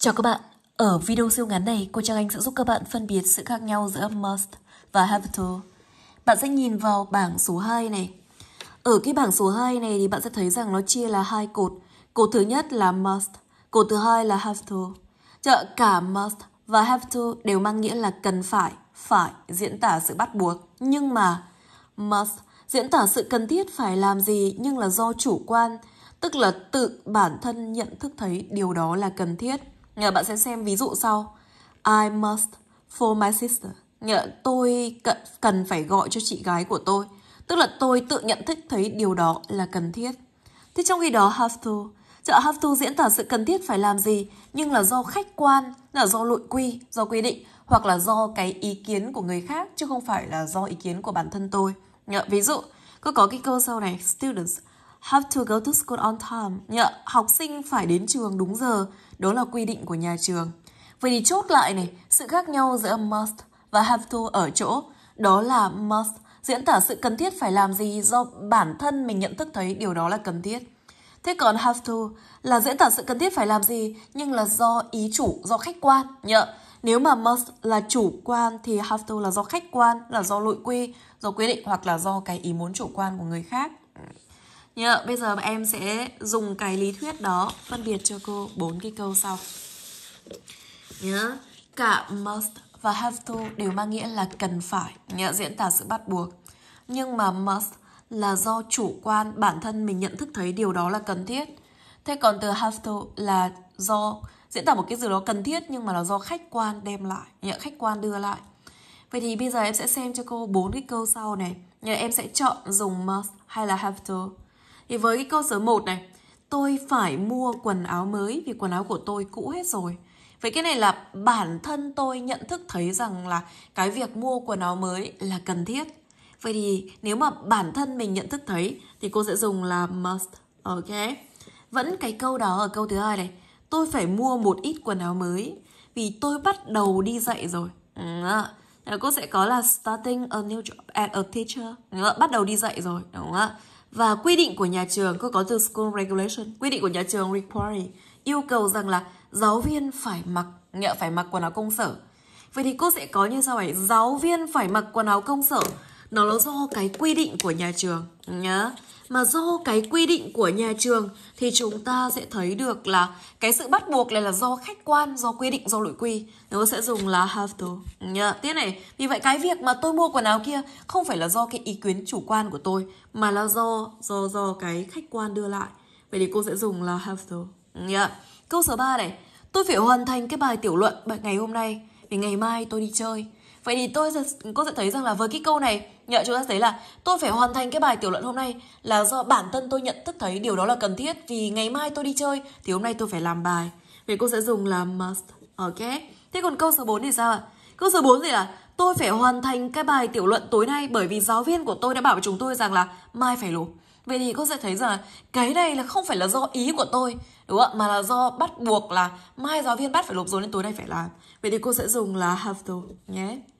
Chào các bạn, ở video siêu ngắn này, cô Trang Anh sẽ giúp các bạn phân biệt sự khác nhau giữa must và have to. Bạn sẽ nhìn vào bảng số 2 này. Ở cái bảng số 2 này thì bạn sẽ thấy rằng nó chia là hai cột. Cột thứ nhất là must, cột thứ hai là have to. Chợ cả must và have to đều mang nghĩa là cần phải, phải diễn tả sự bắt buộc. Nhưng mà must diễn tả sự cần thiết phải làm gì nhưng là do chủ quan, tức là tự bản thân nhận thức thấy điều đó là cần thiết Nhờ bạn sẽ xem ví dụ sau. I must for my sister. Nhờ tôi cần cần phải gọi cho chị gái của tôi. Tức là tôi tự nhận thức thấy điều đó là cần thiết. Thế trong khi đó have to. Chợ have to diễn tả sự cần thiết phải làm gì nhưng là do khách quan, là do nội quy, do quy định hoặc là do cái ý kiến của người khác chứ không phải là do ý kiến của bản thân tôi. Nhờ, ví dụ, cứ có cái câu sau này students have to go to school on time. Nhờ học sinh phải đến trường đúng giờ, đó là quy định của nhà trường. Vậy thì chốt lại này, sự khác nhau giữa must và have to ở chỗ đó là must diễn tả sự cần thiết phải làm gì do bản thân mình nhận thức thấy điều đó là cần thiết. Thế còn have to là diễn tả sự cần thiết phải làm gì nhưng là do ý chủ, do khách quan nhờ. Nếu mà must là chủ quan thì have to là do khách quan, là do nội quy, do quy định hoặc là do cái ý muốn chủ quan của người khác. Nhờ, bây giờ em sẽ dùng cái lý thuyết đó phân biệt cho cô bốn cái câu sau. Nhớ, cả must và have to đều mang nghĩa là cần phải, nhớ diễn tả sự bắt buộc. Nhưng mà must là do chủ quan bản thân mình nhận thức thấy điều đó là cần thiết. Thế còn từ have to là do diễn tả một cái gì đó cần thiết nhưng mà nó do khách quan đem lại, nhớ khách quan đưa lại. Vậy thì bây giờ em sẽ xem cho cô bốn cái câu sau này. Nhớ em sẽ chọn dùng must hay là have to. Thì với cái câu số 1 này, tôi phải mua quần áo mới vì quần áo của tôi cũ hết rồi. Vậy cái này là bản thân tôi nhận thức thấy rằng là cái việc mua quần áo mới là cần thiết. Vậy thì nếu mà bản thân mình nhận thức thấy thì cô sẽ dùng là must, ok? Vẫn cái câu đó ở câu thứ hai này, tôi phải mua một ít quần áo mới vì tôi bắt đầu đi dạy rồi. À, cô sẽ có là starting a new job at a teacher, ừ, bắt đầu đi dạy rồi, đúng không ạ? và quy định của nhà trường có có từ school regulation quy định của nhà trường require yêu cầu rằng là giáo viên phải mặc phải mặc quần áo công sở vậy thì cô sẽ có như sau ấy giáo viên phải mặc quần áo công sở nó là do cái quy định của nhà trường nhá mà do cái quy định của nhà trường thì chúng ta sẽ thấy được là cái sự bắt buộc này là do khách quan do quy định do nội quy nó sẽ dùng là have to nhá thế này vì vậy cái việc mà tôi mua quần áo kia không phải là do cái ý kiến chủ quan của tôi mà là do do do cái khách quan đưa lại vậy thì cô sẽ dùng là have to nhá câu số 3 này tôi phải hoàn thành cái bài tiểu luận bài ngày hôm nay vì ngày mai tôi đi chơi vậy thì tôi cô sẽ thấy rằng là với cái câu này Nhận chúng ta thấy là tôi phải hoàn thành cái bài tiểu luận hôm nay là do bản thân tôi nhận thức thấy điều đó là cần thiết vì ngày mai tôi đi chơi thì hôm nay tôi phải làm bài. vì cô sẽ dùng là must. Ok. Thế còn câu số 4 thì sao ạ? Câu số 4 gì là tôi phải hoàn thành cái bài tiểu luận tối nay bởi vì giáo viên của tôi đã bảo với chúng tôi rằng là mai phải nộp. Vậy thì cô sẽ thấy rằng cái này là không phải là do ý của tôi, đúng không ạ? Mà là do bắt buộc là mai giáo viên bắt phải nộp rồi nên tối nay phải làm. Vậy thì cô sẽ dùng là have to nhé. Yeah.